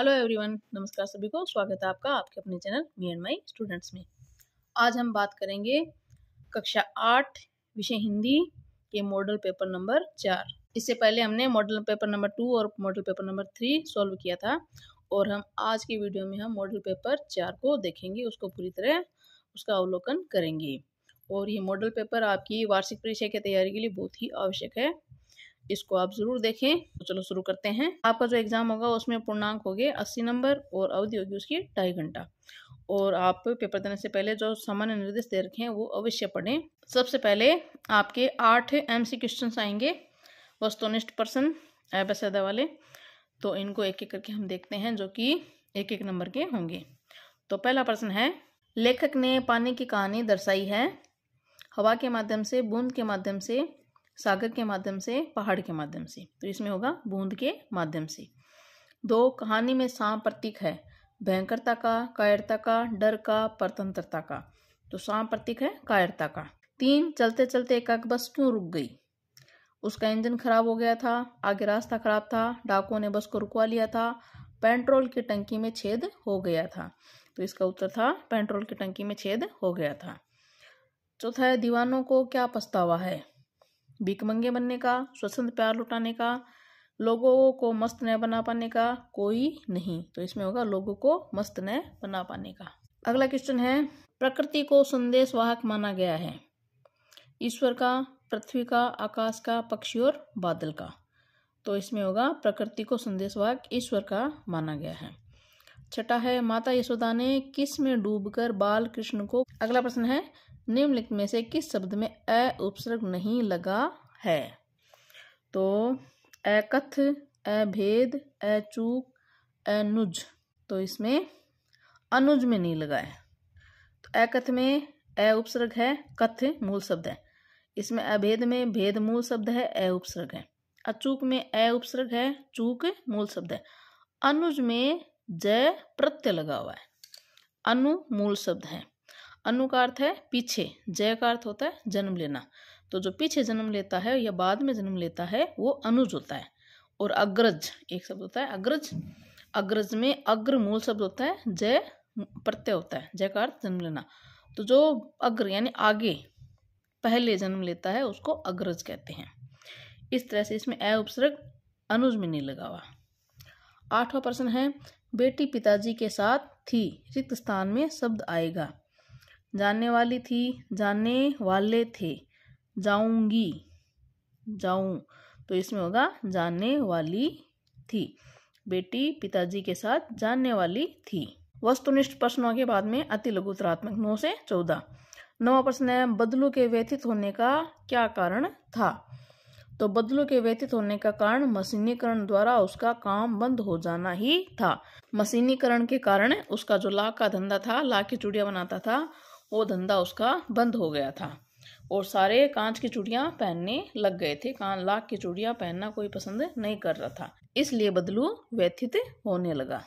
hello everyone नमस्कार सभी को स्वागत है आपका आपके अपने channel me and my students में आज हम बात करेंगे कक्षा आठ विषय हिंदी के मॉडल पेपर नंबर चार इससे पहले हमने मॉडल पेपर नंबर टू और model paper number three solve किया था और हम आज की वीडियो में हम मॉडल पेपर चार को देखेंगे उसको पूरी तरह उसका अवलोकन करेंगे और ये मॉडल पेपर आपकी वार्षिक परीक्षा की तैयारी के लिए बहुत ही आवश्यक है इसको आप ज़रूर देखें तो चलो शुरू करते हैं आपका जो एग्ज़ाम होगा उसमें पूर्णांक हो गए अस्सी नंबर और अवधि होगी उसकी ढाई घंटा और आप पेपर देने से पहले जो सामान्य निर्देश दे रखे हैं वो अवश्य पढ़ें सबसे पहले आपके आठ एम सी क्वेश्चन आएंगे वस्तुनिष्ठ पर्सन एबसदा वाले तो इनको एक एक करके हम देखते हैं जो कि एक एक नंबर के होंगे तो पहला प्रश्न है लेखक ने पानी की कहानी दर्शाई है हवा के माध्यम से बूंद के माध्यम से सागर के माध्यम से पहाड़ के माध्यम से तो इसमें होगा बूंद के माध्यम से दो कहानी में सांप प्रतीक है भयंकरता का कायरता का डर का परतंत्रता का तो सांप प्रतीक है कायरता का तीन चलते चलते एक एक बस क्यों रुक गई उसका इंजन खराब हो गया था आगे रास्ता खराब था डाकुओं ने बस को रुकवा लिया था पेट्रोल की टंकी में छेद हो गया था तो इसका उत्तर था पेट्रोल की टंकी में छेद हो गया था चौथा है दीवानों को क्या पछतावा है भीखमंगे बनने का स्वच्छंद प्यार लुटाने का लोगों को मस्त न बना पाने का कोई नहीं तो इसमें होगा लोगों को मस्त न बना पाने का अगला क्वेश्चन है प्रकृति को संदेश वाहक माना गया है ईश्वर का पृथ्वी का आकाश का पक्षी और बादल का तो इसमें होगा प्रकृति को संदेशवाहक ईश्वर का माना गया है छठा है माता यशोदा ने किस में डूबकर बाल कृष्ण को अगला प्रश्न है निम्नलिखित में से किस शब्द में अ उपसर्ग नहीं लगा है तो अकथ अभेद अचूक अनुज तो इसमें अनुज में नहीं लगा है तो अकथ में अ उपसर्ग है कथ मूल शब्द है इसमें अभेद में भेद मूल शब्द है अ उपसर्ग है अचूक में अ उपसर्ग है चूक मूल शब्द है अनुज में जय प्रत्यय लगा हुआ है अनु मूल शब्द है अनु का अर्थ है पीछे जय का अर्थ होता है जन्म लेना तो जो पीछे जन्म लेता है या बाद में जन्म लेता है वो अनुज होता है और अग्रज एक शब्द होता है अग्रज अग्रज में अग्र मूल शब्द होता है जय प्रत्यय होता है जय का अर्थ जन्म लेना तो जो अग्र यानी आगे पहले जन्म लेता है उसको अग्रज कहते हैं इस तरह से इसमें अ उपसर्ग अनुज में नहीं लगा हुआ आठवां प्रश्न है बेटी पिताजी के साथ थी रिक्त स्थान में शब्द आएगा जाने वाली थी जाने वाले थे जाऊंगी जाऊं तो इसमें होगा जाने वाली थी बेटी पिताजी के साथ जाने वाली थी वस्तुनिष्ठ प्रश्नों के बाद में अति लघु उत्तरात्मक नौ से चौदह नवा प्रश्न है बदलू के व्यथित होने का क्या कारण था तो बदलू के व्यथित होने का कारण मशीनीकरण द्वारा उसका काम बंद हो जाना ही था मशीनीकरण के कारण उसका जो लाख का धंधा था लाख की चूड़िया बनाता था वो धंधा उसका बंद हो गया था और सारे कांच की चूड़ियाँ पहनने लग गए थे कान लाख की चूड़ियाँ पहनना कोई पसंद नहीं कर रहा था इसलिए बदलू व्यथित होने लगा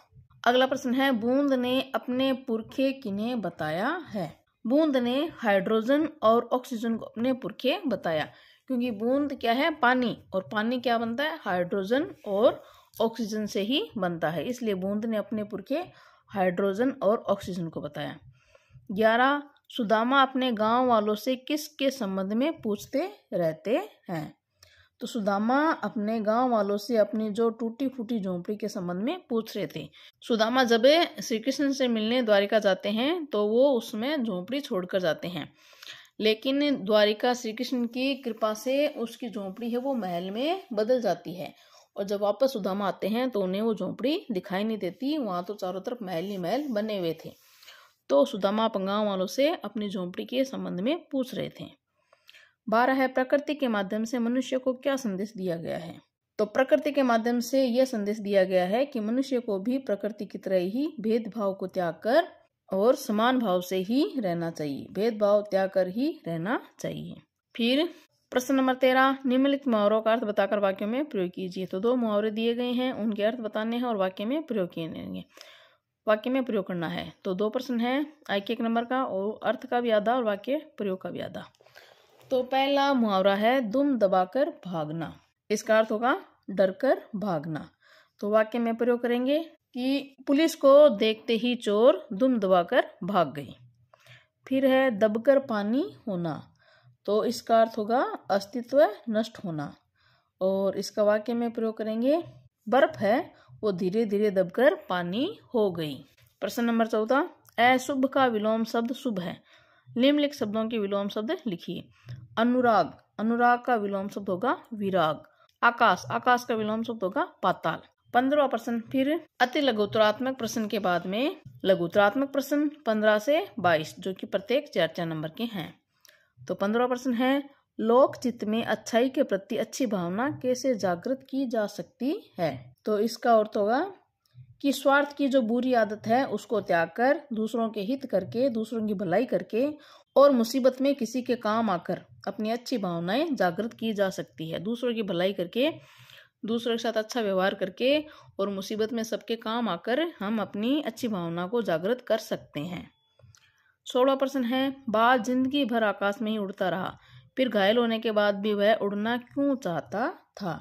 अगला प्रश्न है बूंद ने अपने पुरखे किन्हें बताया है बूंद ने हाइड्रोजन और ऑक्सीजन को अपने पुरखे बताया क्योंकि बूंद क्या है पानी और पानी क्या बनता है हाइड्रोजन और ऑक्सीजन से ही बनता है इसलिए बूंद ने अपने पुरखे हाइड्रोजन और ऑक्सीजन को बताया ग्यारह सुदामा अपने गांव वालों से किसके संबंध में पूछते रहते हैं तो सुदामा अपने गांव वालों से अपनी जो टूटी फूटी झोंपड़ी के संबंध में पूछ रहे थे सुदामा जब श्री कृष्ण से मिलने द्वारिका जाते हैं तो वो उसमें झोंपड़ी छोड़कर जाते हैं लेकिन द्वारिका श्री कृष्ण की कृपा से उसकी झोंपड़ी है वो महल में बदल जाती है और जब वापस सुदामा आते हैं तो उन्हें वो झोंपड़ी दिखाई नहीं देती वहाँ तो चारों तरफ महल ही महल बने हुए थे तो सुदामा पंगाव वालों से अपनी झोंपड़ी के संबंध में पूछ रहे थे बारह है प्रकृति के माध्यम से मनुष्य को क्या संदेश दिया गया है तो प्रकृति के माध्यम से यह संदेश दिया गया है कि मनुष्य को भी प्रकृति की तरह ही भेदभाव को त्याग कर और समान भाव से ही रहना चाहिए भेदभाव त्याग कर ही रहना चाहिए फिर प्रश्न नंबर तेरह निम्नलिखित मुहावरों का अर्थ बताकर वाक्यों में प्रयोग कीजिए तो दो मुहावरे दिए गए हैं उनके अर्थ बताने हैं और वाक्य में प्रयोग किए जाएंगे वाक्य में प्रयोग करना है तो दो प्रश्न है के एक नंबर का और अर्थ का भी आधा और वाक्य प्रयोग का भी आधा तो पहला मुहावरा है दुम दबाकर भागना इसका अर्थ होगा डर कर भागना तो वाक्य में प्रयोग करेंगे कि पुलिस को देखते ही चोर दुम दबाकर भाग गई फिर है दबकर पानी होना तो इसका अर्थ होगा अस्तित्व नष्ट होना और इसका वाक्य में प्रयोग करेंगे बर्फ है वो धीरे धीरे दबकर पानी हो गई प्रश्न नंबर चौदह अशुभ का विलोम शब्द शुभ है निम्नलिखित शब्दों के विलोम शब्द लिखिए अनुराग अनुराग का विलोम शब्द होगा विराग आकाश आकाश का विलोम शब्द होगा पाताल पंद्रवा प्रश्न फिर अति लघुतरात्मक प्रश्न के बाद में लघुतरात्मक प्रश्न पंद्रह से बाईस जो कि प्रत्येक चार चार नंबर के हैं तो पंद्रह प्रश्न है लोक चित्त में अच्छाई के प्रति अच्छी भावना कैसे जागृत की जा सकती है तो इसका अर्थ होगा कि स्वार्थ की जो बुरी आदत है उसको त्याग कर दूसरों के हित करके दूसरों की भलाई करके और मुसीबत में किसी के काम आकर अपनी अच्छी भावनाएं जागृत की जा सकती है दूसरों की भलाई करके दूसरों के साथ अच्छा व्यवहार करके और मुसीबत में सबके काम आकर हम अपनी अच्छी भावना को जागृत कर सकते हैं सोलह प्रश्न है बाज जिंदगी भर आकाश में ही उड़ता रहा फिर घायल होने के बाद भी वह उड़ना क्यों चाहता था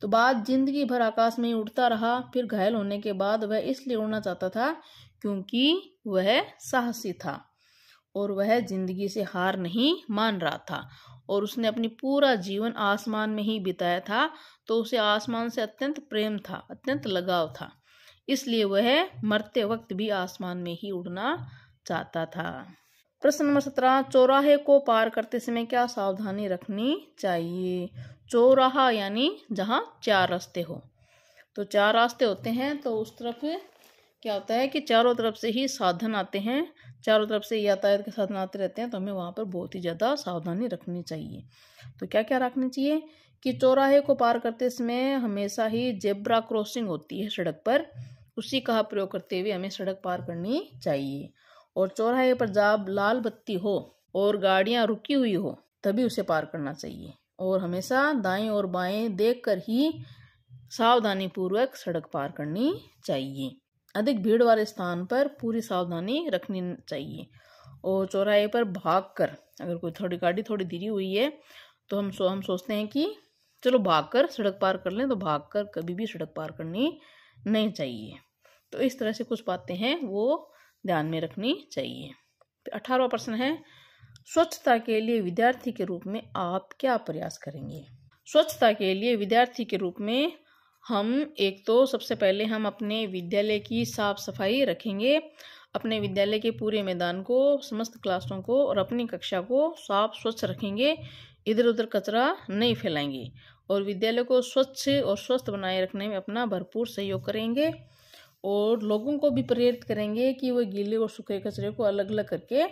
तो बाद जिंदगी भर आकाश में ही उड़ता रहा फिर घायल होने के बाद वह इसलिए उड़ना चाहता था क्योंकि वह साहसी था और वह जिंदगी से हार नहीं मान रहा था और उसने अपनी पूरा जीवन आसमान में ही बिताया था तो उसे आसमान से अत्यंत प्रेम था अत्यंत लगाव था इसलिए वह मरते वक्त भी आसमान में ही उड़ना चाहता था प्रश्न नंबर सत्रह चौराहे को पार करते समय क्या सावधानी रखनी चाहिए चौराहा यानी जहाँ चार रास्ते हो तो चार रास्ते होते हैं तो उस तरफ क्या होता है कि चारों तरफ से ही साधन आते हैं चारों तरफ से यातायात के साधन आते रहते हैं तो हमें वहाँ पर बहुत ही ज़्यादा सावधानी रखनी चाहिए तो क्या क्या रखनी चाहिए कि चौराहे को पार करते समय हमेशा ही जेब्रा क्रॉसिंग होती है सड़क पर उसी का प्रयोग करते हुए हमें सड़क पार करनी चाहिए और चौराहे पर जब लाल बत्ती हो और गाड़ियाँ रुकी हुई हो तभी उसे पार करना चाहिए और हमेशा दाएं और बाएं देखकर ही सावधानी पूर्वक सड़क पार करनी चाहिए अधिक भीड़ वाले स्थान पर पूरी सावधानी रखनी चाहिए और चौराहे पर भाग कर अगर कोई थोड़ी गाड़ी थोड़ी धीरी हुई है तो हम सो हम सोचते हैं कि चलो भाग कर सड़क पार कर लें तो भाग कर कभी भी सड़क पार करनी नहीं चाहिए तो इस तरह से कुछ बातें हैं वो ध्यान में रखनी चाहिए अठारहवा प्रश्न है स्वच्छता के लिए विद्यार्थी के रूप में आप क्या प्रयास करेंगे स्वच्छता के लिए विद्यार्थी के रूप में हम एक तो सबसे पहले हम अपने विद्यालय की साफ सफाई रखेंगे अपने विद्यालय के पूरे मैदान को समस्त क्लासों को और अपनी कक्षा को साफ स्वच्छ रखेंगे इधर उधर कचरा नहीं फैलाएंगे और विद्यालय को स्वच्छ और स्वस्थ बनाए रखने में अपना भरपूर सहयोग करेंगे और लोगों को भी प्रेरित करेंगे कि वह गीले और सूखे कचरे को अलग अलग करके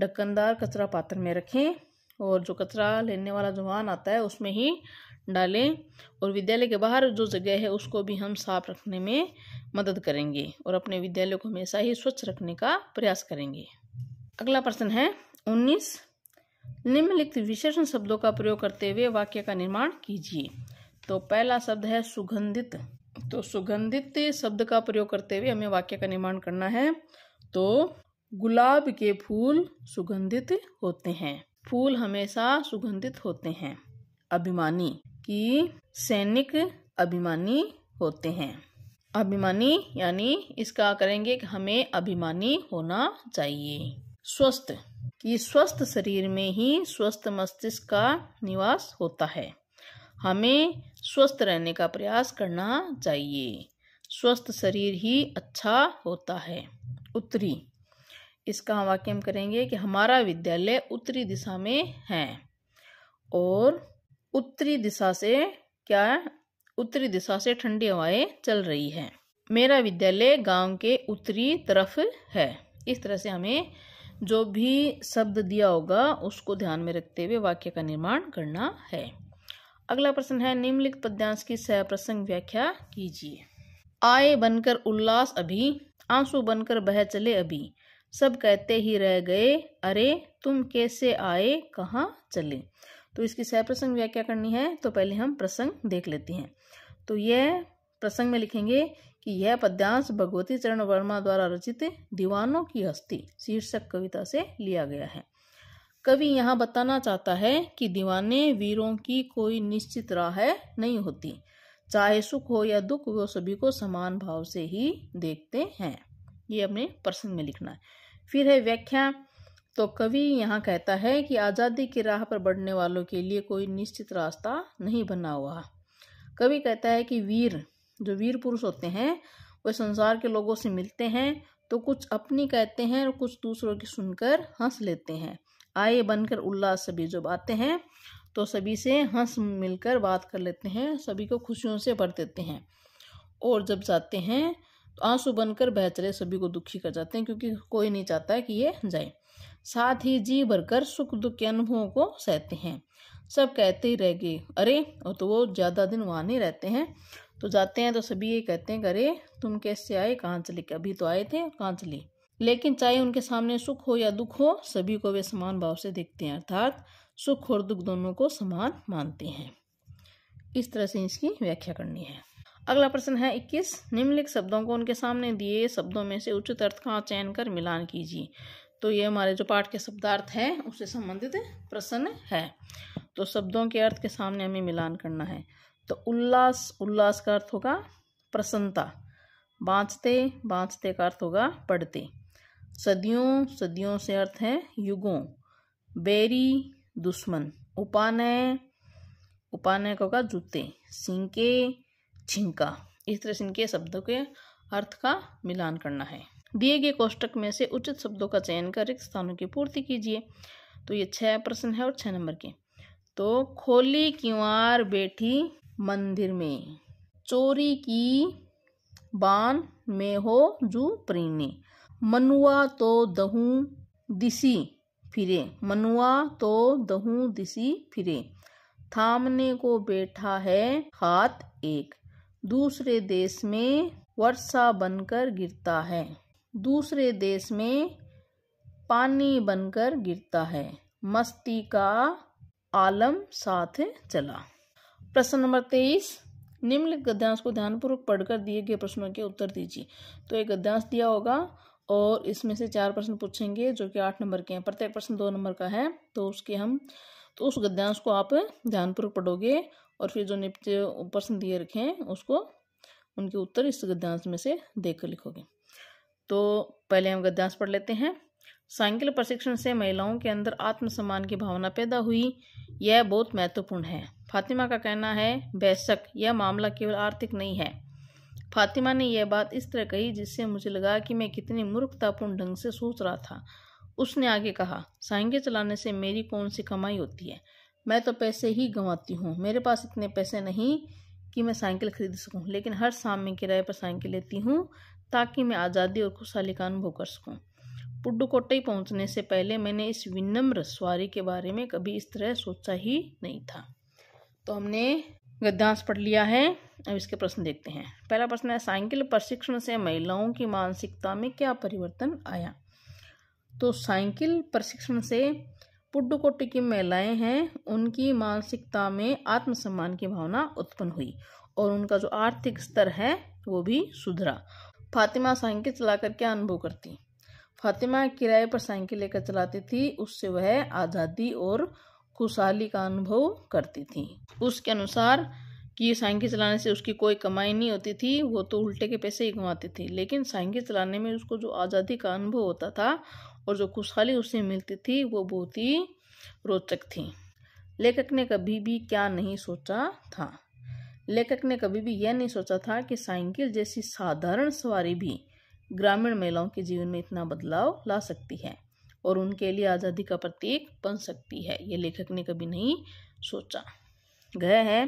ढक्कनदार कचरा पात्र में रखें और जो कचरा लेने वाला जो आता है उसमें ही डालें और विद्यालय के बाहर जो जगह है उसको भी हम साफ रखने में मदद करेंगे और अपने विद्यालय को हमेशा ही स्वच्छ रखने का प्रयास करेंगे अगला प्रश्न है उन्नीस निम्नलिखित विशेषण शब्दों का प्रयोग करते हुए वाक्य का निर्माण कीजिए तो पहला शब्द है सुगंधित तो सुगंधित शब्द का प्रयोग करते हुए हमें वाक्य का निर्माण करना है तो गुलाब के फूल सुगंधित होते हैं फूल हमेशा सुगंधित होते हैं अभिमानी की सैनिक अभिमानी होते हैं अभिमानी यानी इसका करेंगे कि हमें अभिमानी होना चाहिए स्वस्थ की स्वस्थ शरीर में ही स्वस्थ मस्तिष्क का निवास होता है हमें स्वस्थ रहने का प्रयास करना चाहिए स्वस्थ शरीर ही अच्छा होता है उत्तरी इसका हम वाक्य हम करेंगे कि हमारा विद्यालय उत्तरी दिशा में है और उत्तरी दिशा से क्या है उत्तरी दिशा से ठंडी हवाएं चल रही है मेरा विद्यालय गांव के उत्तरी तरफ है इस तरह से हमें जो भी शब्द दिया होगा उसको ध्यान में रखते हुए वाक्य का निर्माण करना है अगला प्रश्न है निम्नलिखित पद्यांश की सह प्रसंग व्याख्या कीजिए आए बनकर उल्लास अभी आंसू बनकर बह चले अभी सब कहते ही रह गए अरे तुम कैसे आए कहाँ चले तो इसकी सह प्रसंग व्याख्या करनी है तो पहले हम प्रसंग देख लेते हैं तो यह प्रसंग में लिखेंगे कि यह पद्यांश भगवती चरण वर्मा द्वारा रचित दीवानों की हस्ती शीर्षक कविता से लिया गया है कवि यहाँ बताना चाहता है कि दीवाने वीरों की कोई निश्चित राह नहीं होती चाहे सुख हो या दुख वो सभी को समान भाव से ही देखते हैं ये अपने प्रसंग में लिखना है फिर है व्याख्या तो कवि यहाँ कहता है कि आज़ादी की राह पर बढ़ने वालों के लिए कोई निश्चित रास्ता नहीं बना हुआ कवि कहता है कि वीर जो वीर पुरुष होते हैं वे संसार के लोगों से मिलते हैं तो कुछ अपनी कहते हैं और कुछ दूसरों की सुनकर हंस लेते हैं आए बनकर उल्लास सभी जब आते हैं तो सभी से हंस मिलकर बात कर लेते हैं सभी को खुशियों से भर देते हैं और जब जाते हैं आंसू बनकर बहच रहे सभी को दुखी कर जाते हैं क्योंकि कोई नहीं चाहता है कि ये जाए साथ ही जी भरकर सुख दुख के अनुभवों को सहते हैं सब कहते ही रह गए अरे और तो वो ज़्यादा दिन वहाँ नहीं रहते हैं तो जाते हैं तो सभी ये कहते हैं कि अरे तुम कैसे आए कहाँ चले अभी तो आए थे कहाँ चले लेकिन चाहे उनके सामने सुख हो या दुख हो सभी को वे समान भाव से देखते हैं अर्थात सुख और दुख दोनों को समान मानते हैं इस तरह से इसकी व्याख्या करनी है अगला प्रश्न है इक्कीस निम्नलिखित शब्दों को उनके सामने दिए शब्दों में से उचित अर्थ का चयन कर मिलान कीजिए तो ये हमारे जो पाठ के शब्दार्थ है उससे संबंधित प्रश्न है तो शब्दों के अर्थ के सामने हमें मिलान करना है तो उल्लास उल्लास का अर्थ होगा प्रसन्नता बाँचते बाँचते का अर्थ होगा पढ़ते सदियों सदियों से अर्थ है युगों बेरी दुश्मन उपानय उपानय का होगा जूते सिंके छिंका इस तरह से इनके शब्दों के अर्थ का मिलान करना है दिए गए कोष्टक में से उचित शब्दों का चयन कर रिक्त स्थानों की पूर्ति कीजिए तो ये छः प्रश्न है और छः नंबर के तो खोली क्यूआर बैठी मंदिर में चोरी की बान में हो जू प्रीणी मनुआ तो दहू दिसी फिरे मनुआ तो दहू दिसी फिरे थामने को बैठा है हाथ एक दूसरे देश में वर्षा बनकर गिरता है दूसरे देश में पानी बनकर गिरता है मस्ती का आलम साथ चला प्रश्न नंबर तेईस निम्नलिखित गद्यांश को ध्यानपूर्वक पढ़कर दिए गए प्रश्नों के उत्तर दीजिए तो एक गद्यांश दिया होगा और इसमें से चार प्रश्न पूछेंगे जो कि आठ नंबर के हैं प्रत्येक प्रश्न दो नंबर का है तो उसके हम तो उस गद्यांश को आप ध्यानपूर्वक पढ़ोगे और फिर जो निप्त प्रश्न दिए रखे हैं उसको उनके उत्तर इस गद्यांश में से देख लिखोगे तो पहले हम गद्यांश पढ़ लेते हैं साइकिल प्रशिक्षण से महिलाओं के अंदर आत्मसम्मान की भावना पैदा हुई यह बहुत महत्वपूर्ण है फातिमा का कहना है बेशक यह मामला केवल आर्थिक नहीं है फातिमा ने यह बात इस तरह कही जिससे मुझे लगा कि मैं कितनी मूर्खतापूर्ण ढंग से सोच रहा था उसने आगे कहा साइकिल चलाने से मेरी कौन सी कमाई होती है मैं तो पैसे ही गंवाती हूँ मेरे पास इतने पैसे नहीं कि मैं साइकिल खरीद सकूँ लेकिन हर शाम में किराए पर साइकिल लेती हूँ ताकि मैं आज़ादी और खुशहाली का अनुभव कर सकूँ पुडुकोटई पहुँचने से पहले मैंने इस विनम्र सवारी के बारे में कभी इस तरह सोचा ही नहीं था तो हमने गद्यांश पढ़ लिया है अब इसके प्रश्न देखते हैं पहला प्रश्न है साइकिल प्रशिक्षण से महिलाओं की मानसिकता में क्या परिवर्तन आया तो साइकिल प्रशिक्षण से की महिलाएं हैं उनकी मानसिकता में आत्मसम्मान की भावना उत्पन्न हुई और उनका जो आर्थिक स्तर है वो भी सुधरा फातिमा साइकिल चलाकर क्या अनुभव करती फातिमा किराए पर साइकिल लेकर चलाती थी उससे वह आज़ादी और खुशहाली का अनुभव करती थी उसके अनुसार कि साइकिल चलाने से उसकी कोई कमाई नहीं होती थी वो तो उल्टे के पैसे ही कमाती थी लेकिन साइकिल चलाने में उसको जो आज़ादी का अनुभव होता था और जो खुशहाली उससे मिलती थी वो बहुत ही रोचक थी लेखक ने कभी भी क्या नहीं सोचा था लेखक ने कभी भी यह नहीं सोचा था कि साइकिल जैसी साधारण सवारी भी ग्रामीण महिलाओं के जीवन में इतना बदलाव ला सकती है और उनके लिए आज़ादी का प्रतीक बन सकती है ये लेखक ने कभी नहीं सोचा गया है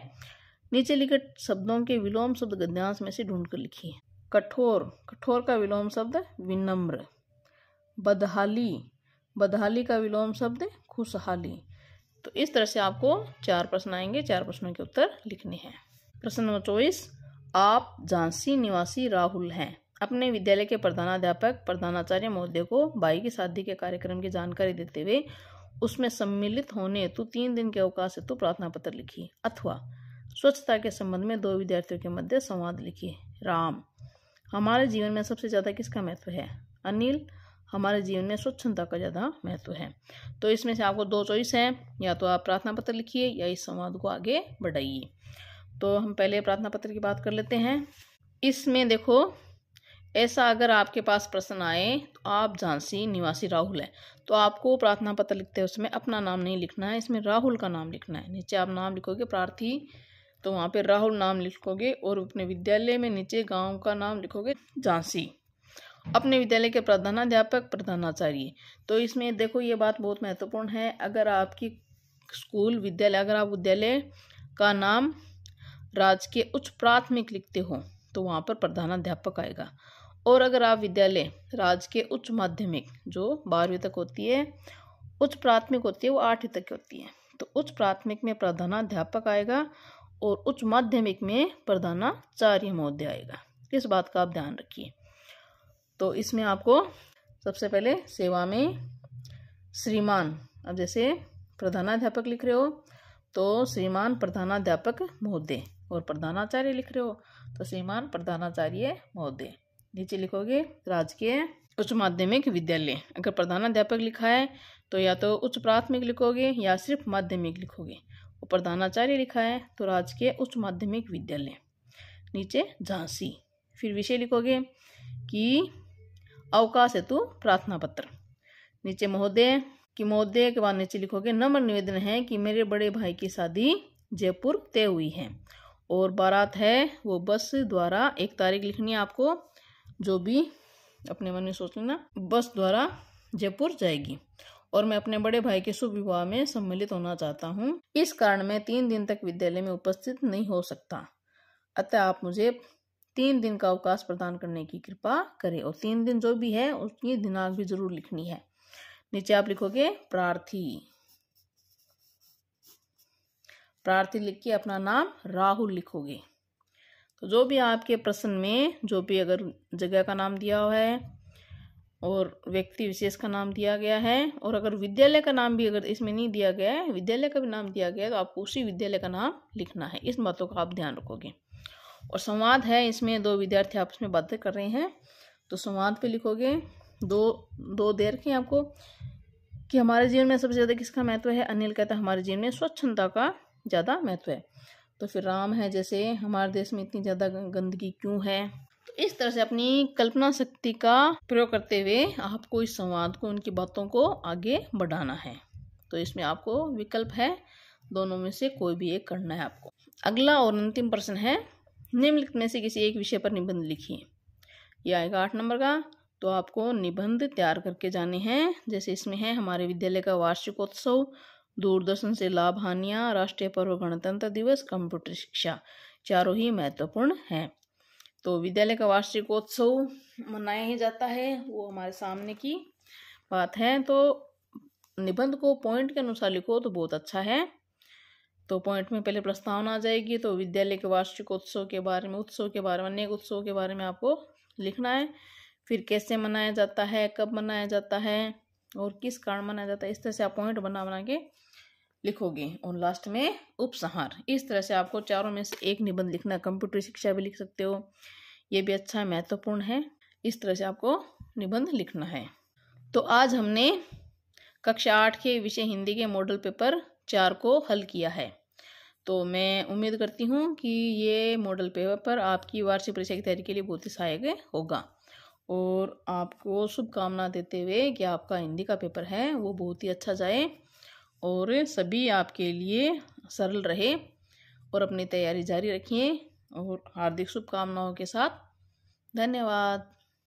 नीचे लिखे शब्दों के विलोम शब्द गद्यांश में से ढूंढ कर लिखिए कठोर कठोर का विलोम शब्द विनम्र बदहाली बदहाली का विलोम शब्द खुशहाली तो इस तरह से आपको चार प्रश्न आएंगे चार प्रश्नों के उत्तर लिखने हैं प्रश्न नंबर चौबीस आप झांसी निवासी राहुल हैं अपने विद्यालय के प्रधानाध्यापक प्रधानाचार्य महोदय को भाई की शादी के कार्यक्रम की जानकारी देते हुए उसमें सम्मिलित होने हेतु तीन दिन के अवकाश हेतु प्रार्थना पत्र लिखी अथवा स्वच्छता के संबंध में दो विद्यार्थियों के मध्य संवाद लिखी राम हमारे जीवन में सबसे ज़्यादा किसका महत्व है अनिल हमारे जीवन में स्वच्छता का ज़्यादा महत्व है तो इसमें से आपको दो चॉइस है या तो आप प्रार्थना पत्र लिखिए या इस संवाद को आगे बढ़ाइए तो हम पहले प्रार्थना पत्र की बात कर लेते हैं इसमें देखो ऐसा अगर आपके पास प्रश्न आए तो आप झांसी निवासी राहुल हैं तो आपको प्रार्थना पत्र लिखते हैं उसमें अपना नाम नहीं लिखना है इसमें राहुल का नाम लिखना है नीचे आप नाम लिखोगे प्रार्थी तो वहाँ पे राहुल नाम लिखोगे और अपने विद्यालय में नीचे गांव का नाम लिखोगे झांसी अपने विद्यालय के प्रधानाध्यापक प्रधानाचार्य तो इसमें देखो ये बात बहुत महत्वपूर्ण है अगर आपकी स्कूल विद्यालय अगर आप विद्यालय का नाम राज्य के उच्च प्राथमिक लिखते हो तो वहाँ पर प्रधानाध्यापक आएगा और अगर आप विद्यालय राज्य के उच्च माध्यमिक जो बारहवीं तक होती है उच्च प्राथमिक होती है वो आठवीं तक होती है तो उच्च प्राथमिक में प्रधानाध्यापक आएगा और उच्च माध्यमिक में प्रधानाचार्य महोदय आएगा इस बात का आप ध्यान रखिए तो इसमें आपको सबसे पहले सेवा में श्रीमान अब जैसे प्रधानाध्यापक लिख रहे हो तो श्रीमान प्रधानाध्यापक महोदय और प्रधानाचार्य लिख रहे हो तो श्रीमान प्रधानाचार्य महोदय नीचे लिखोगे राजकीय उच्च माध्यमिक विद्यालय अगर प्रधानाध्यापक लिखा है तो या तो उच्च प्राथमिक लिखोगे या सिर्फ माध्यमिक लिखोगे और प्रधानाचार्य लिखा है तो राजकीय उच्च माध्यमिक विद्यालय नीचे झांसी फिर विषय लिखोगे कि अवकाश हेतु प्रार्थना पत्र नीचे महोदय कि महोदय के बाद नीचे लिखोगे नम्र निवेदन है कि मेरे बड़े भाई की शादी जयपुर तय हुई है और बारात है वो बस द्वारा एक तारीख लिखनी है आपको जो भी अपने मन में सोच लेना बस द्वारा जयपुर जाएगी और मैं अपने बड़े भाई के शुभ विवाह में सम्मिलित होना चाहता हूँ इस कारण मैं तीन दिन तक विद्यालय में उपस्थित नहीं हो सकता अतः आप मुझे तीन दिन का अवकाश प्रदान करने की कृपा करें और तीन दिन जो भी है उसकी दिनांक भी जरूर लिखनी है नीचे आप लिखोगे प्रार्थी प्रार्थी लिख के अपना नाम राहुल लिखोगे तो जो भी आपके प्रश्न में जो भी अगर जगह का नाम दिया हुआ है और व्यक्ति विशेष का नाम दिया गया है और अगर विद्यालय का नाम भी अगर इसमें नहीं दिया गया है विद्यालय का भी नाम दिया गया है तो आपको उसी विद्यालय का नाम लिखना है इस बातों का आप ध्यान रखोगे और संवाद है इसमें दो विद्यार्थी आपस में बातें कर रहे हैं तो संवाद पे लिखोगे दो दो दे हैं आपको कि हमारे जीवन में सबसे ज़्यादा किसका महत्व है अनिल कहता है हमारे जीवन में स्वच्छता का ज़्यादा महत्व है तो फिर राम है जैसे हमारे देश में इतनी ज़्यादा गंदगी क्यों है तो इस तरह से अपनी कल्पना शक्ति का प्रयोग करते हुए आपको इस संवाद को उनकी बातों को आगे बढ़ाना है तो इसमें आपको विकल्प है दोनों में से कोई भी एक करना है आपको अगला और अंतिम प्रश्न है निम्नलिखित में से किसी एक विषय पर निबंध लिखिए यह आएगा आठ नंबर का तो आपको निबंध तैयार करके जाने हैं जैसे इसमें है हमारे विद्यालय का वार्षिकोत्सव दूरदर्शन से लाभ हानियाँ राष्ट्रीय पर्व गणतंत्र दिवस कंप्यूटर शिक्षा चारों ही महत्वपूर्ण हैं तो विद्यालय का वार्षिकोत्सव मनाया ही जाता है वो हमारे सामने की बात है तो निबंध को पॉइंट के अनुसार लिखो तो बहुत अच्छा है तो पॉइंट में पहले प्रस्तावना आ जाएगी तो विद्यालय के वार्षिकोत्सव के बारे में उत्सव के बारे में अनेक उत्सव के बारे में आपको लिखना है फिर कैसे मनाया जाता है कब मनाया जाता है और किस कारण मनाया जाता है इस तरह से आप पॉइंट बना बना के लिखोगे और लास्ट में उपसंहार इस तरह से आपको चारों में से एक निबंध लिखना है कंप्यूटर शिक्षा भी लिख सकते हो ये भी अच्छा महत्वपूर्ण है इस तरह से आपको निबंध लिखना है तो आज हमने कक्षा आठ के विषय हिंदी के मॉडल पेपर चार को हल किया है तो मैं उम्मीद करती हूँ कि ये मॉडल पेपर आपकी वार्षिक परीक्षा की तैयारी के लिए बहुत ही सहायक होगा और आपको शुभकामना देते हुए कि आपका हिंदी का पेपर है वो बहुत ही अच्छा जाए और सभी आपके लिए सरल रहे और अपनी तैयारी जारी रखिए और हार्दिक शुभकामनाओं के साथ धन्यवाद